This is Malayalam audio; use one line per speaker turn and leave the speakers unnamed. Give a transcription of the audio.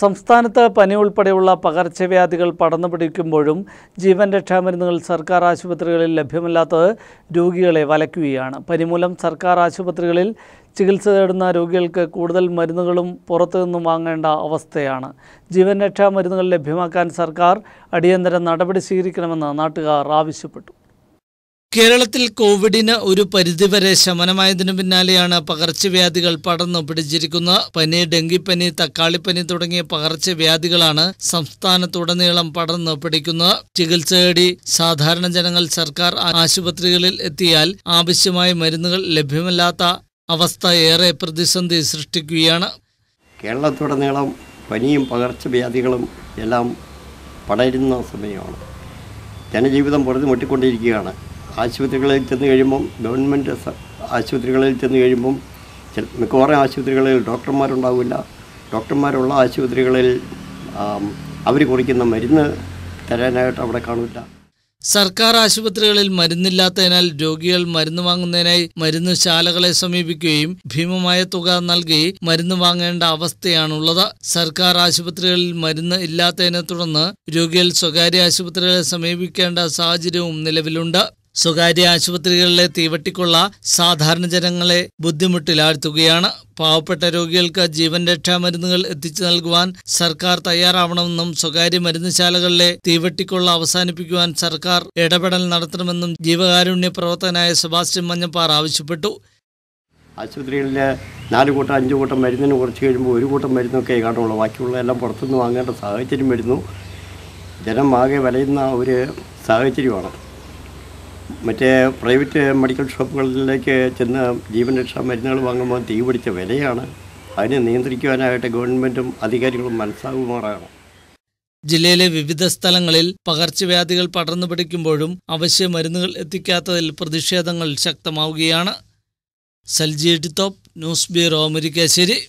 സംസ്ഥാനത്ത് പനി ഉൾപ്പെടെയുള്ള പകർച്ചവ്യാധികൾ പടന്നു പിടിക്കുമ്പോഴും ജീവൻ രക്ഷാമരുന്നുകൾ സർക്കാർ ആശുപത്രികളിൽ ലഭ്യമല്ലാത്തത് രോഗികളെ വലയ്ക്കുകയാണ് പനിമൂലം സർക്കാർ ആശുപത്രികളിൽ ചികിത്സ തേടുന്ന രോഗികൾക്ക് കൂടുതൽ മരുന്നുകളും പുറത്തുനിന്നും വാങ്ങേണ്ട അവസ്ഥയാണ് ജീവൻ രക്ഷാ മരുന്നുകൾ ലഭ്യമാക്കാൻ സർക്കാർ അടിയന്തര നടപടി സ്വീകരിക്കണമെന്ന് നാട്ടുകാർ ആവശ്യപ്പെട്ടു കേരളത്തിൽ കോവിഡിന് ഒരു പരിധിവരെ ശമനമായതിനു പിന്നാലെയാണ് പകർച്ചവ്യാധികൾ പടർന്നു പിടിച്ചിരിക്കുന്നത് പനി ഡെങ്കിപ്പനി തക്കാളിപ്പനി തുടങ്ങിയ പകർച്ചവ്യാധികളാണ് സംസ്ഥാനത്തുടനീളം പടർന്നു പിടിക്കുന്നത് ചികിത്സ തേടി സാധാരണ ജനങ്ങൾ സർക്കാർ ആശുപത്രികളിൽ എത്തിയാൽ ആവശ്യമായ മരുന്നുകൾ ലഭ്യമല്ലാത്ത അവസ്ഥ ഏറെ പ്രതിസന്ധി സൃഷ്ടിക്കുകയാണ്
കേരളത്തുടനീളം പനിയും പകർച്ചവ്യാധികളും എല്ലാം പടരുന്ന സമയമാണ് ജനജീവിതം പുറത്തു മുട്ടിക്കൊണ്ടിരിക്കുകയാണ് ആശുപത്രികളിൽ ചെന്ന് കഴിയുമ്പം ഗവൺമെൻറ് ആശുപത്രികളിൽ ചെന്ന് കഴിയുമ്പം മിക്കവാറും ആശുപത്രികളിൽ ഡോക്ടർമാരുണ്ടാവില്ല ഡോക്ടർമാരുള്ള ആശുപത്രികളിൽ അവർ കുറിക്കുന്ന മരുന്ന് തരാനായിട്ട് അവിടെ കാണില്ല
സർക്കാർ ആശുപത്രികളിൽ മരുന്നില്ലാത്തതിനാൽ രോഗികൾ മരുന്ന് വാങ്ങുന്നതിനായി മരുന്ന് ശാലകളെ സമീപിക്കുകയും ഭീമമായ തുക നൽകി മരുന്ന് വാങ്ങേണ്ട അവസ്ഥയാണുള്ളത് സർക്കാർ ആശുപത്രികളിൽ മരുന്ന് ഇല്ലാത്തതിനെ തുടർന്ന് രോഗികൾ സ്വകാര്യ ആശുപത്രികളെ സമീപിക്കേണ്ട സാഹചര്യവും നിലവിലുണ്ട് സ്വകാര്യ ആശുപത്രികളിലെ തീവട്ടിക്കുള്ള സാധാരണ ജനങ്ങളെ ബുദ്ധിമുട്ടിലാഴ്ത്തുകയാണ് പാവപ്പെട്ട രോഗികൾക്ക് ജീവൻ രക്ഷാ മരുന്നുകൾ എത്തിച്ചു നൽകുവാൻ സർക്കാർ തയ്യാറാവണമെന്നും സ്വകാര്യ മരുന്നുശാലകളിലെ തീവട്ടിക്കുള്ള അവസാനിപ്പിക്കുവാൻ സർക്കാർ ഇടപെടൽ നടത്തണമെന്നും ജീവകാരുണ്യ പ്രവർത്തകനായ സെബാസ്റ്റ്യൻ മഞ്ഞപ്പാർ ആവശ്യപ്പെട്ടു
ആശുപത്രികളിലെ നാല് കൂട്ടം അഞ്ച് കൂട്ടം മരുന്നിന് കുറച്ച് കഴിയുമ്പോൾ ഒരു കൂട്ടം മരുന്നൊക്കെ കാണുള്ളൂ ബാക്കിയുള്ള എല്ലാം പുറത്തുനിന്ന് വാങ്ങേണ്ട സാഹചര്യം വരുന്നു ജനം ആകെ വിലയുന്ന ഒരു സാഹചര്യമാണ് മറ്റേ പ്രൈവറ്റ് മെഡിക്കൽ ഷോപ്പുകളിലേക്ക് ചെന്ന് ജീവൻ രക്ഷാ മരുന്നുകൾ വാങ്ങുമ്പോൾ തീ പിടിച്ച വിലയാണ് അതിനെ നിയന്ത്രിക്കുവാനായിട്ട് ഗവൺമെൻറ്റും അധികാരികളും മനസ്സാകുമാറാണ്
ജില്ലയിലെ വിവിധ സ്ഥലങ്ങളിൽ പകർച്ചവ്യാധികൾ പടർന്നു പിടിക്കുമ്പോഴും അവശ്യ മരുന്നുകൾ എത്തിക്കാത്തതിൽ പ്രതിഷേധങ്ങൾ ശക്തമാവുകയാണ് സൽജി ടിത്തോപ്പ് ന്യൂസ് ബ്യൂറോ മുരിക്കാശ്ശേരി